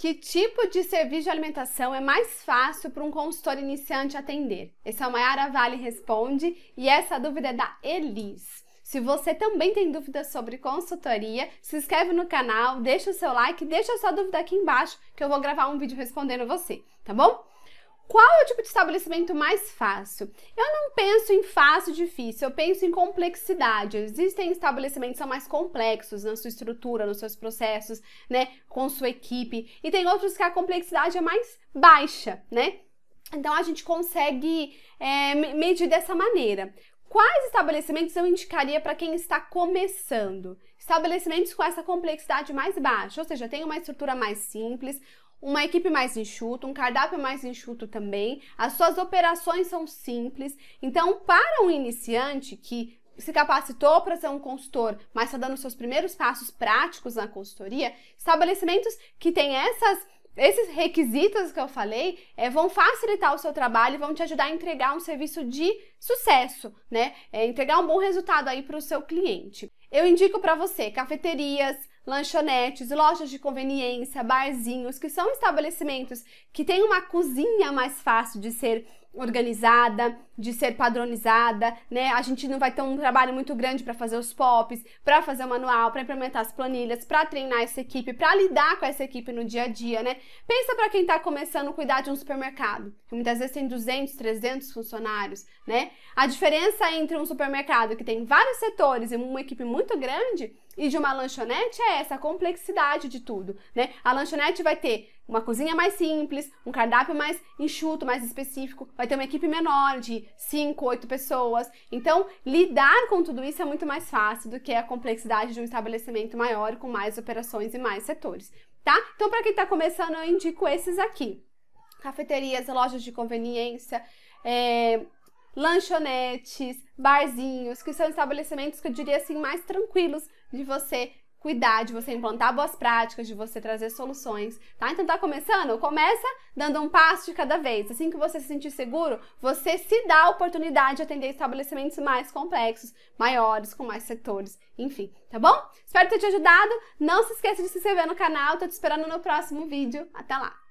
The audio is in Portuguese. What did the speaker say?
Que tipo de serviço de alimentação é mais fácil para um consultor iniciante atender? Esse é o Maiara Vale Responde e essa dúvida é da Elis. Se você também tem dúvidas sobre consultoria, se inscreve no canal, deixa o seu like, deixa a sua dúvida aqui embaixo que eu vou gravar um vídeo respondendo você, tá bom? Qual é o tipo de estabelecimento mais fácil? Eu não penso em fácil e difícil, eu penso em complexidade. Existem estabelecimentos que são mais complexos na sua estrutura, nos seus processos, né, com sua equipe, e tem outros que a complexidade é mais baixa, né? Então a gente consegue é, medir dessa maneira. Quais estabelecimentos eu indicaria para quem está começando? Estabelecimentos com essa complexidade mais baixa, ou seja, tem uma estrutura mais simples, uma equipe mais enxuta, um cardápio mais enxuto também. As suas operações são simples. Então, para um iniciante que se capacitou para ser um consultor, mas está dando seus primeiros passos práticos na consultoria, estabelecimentos que têm essas esses requisitos que eu falei é, vão facilitar o seu trabalho e vão te ajudar a entregar um serviço de sucesso, né? É, entregar um bom resultado aí para o seu cliente. Eu indico para você cafeterias, lanchonetes, lojas de conveniência, barzinhos, que são estabelecimentos que têm uma cozinha mais fácil de ser organizada, de ser padronizada, né? A gente não vai ter um trabalho muito grande para fazer os pops, para fazer o manual, para implementar as planilhas, para treinar essa equipe, para lidar com essa equipe no dia a dia, né? Pensa para quem está começando a cuidar de um supermercado, que muitas vezes tem 200, 300 funcionários, né? A diferença entre um supermercado que tem vários setores e uma equipe muito muito grande e de uma lanchonete é essa, a complexidade de tudo, né? A lanchonete vai ter uma cozinha mais simples, um cardápio mais enxuto, mais específico, vai ter uma equipe menor de 5, 8 pessoas. Então, lidar com tudo isso é muito mais fácil do que a complexidade de um estabelecimento maior com mais operações e mais setores, tá? Então, para quem está começando, eu indico esses aqui. Cafeterias, lojas de conveniência, é, lanchonetes, barzinhos, que são estabelecimentos que eu diria assim mais tranquilos de você cuidar, de você implantar boas práticas, de você trazer soluções, tá? Então tá começando? Começa dando um passo de cada vez. Assim que você se sentir seguro, você se dá a oportunidade de atender estabelecimentos mais complexos, maiores, com mais setores, enfim, tá bom? Espero ter te ajudado. Não se esqueça de se inscrever no canal, tô te esperando no próximo vídeo. Até lá!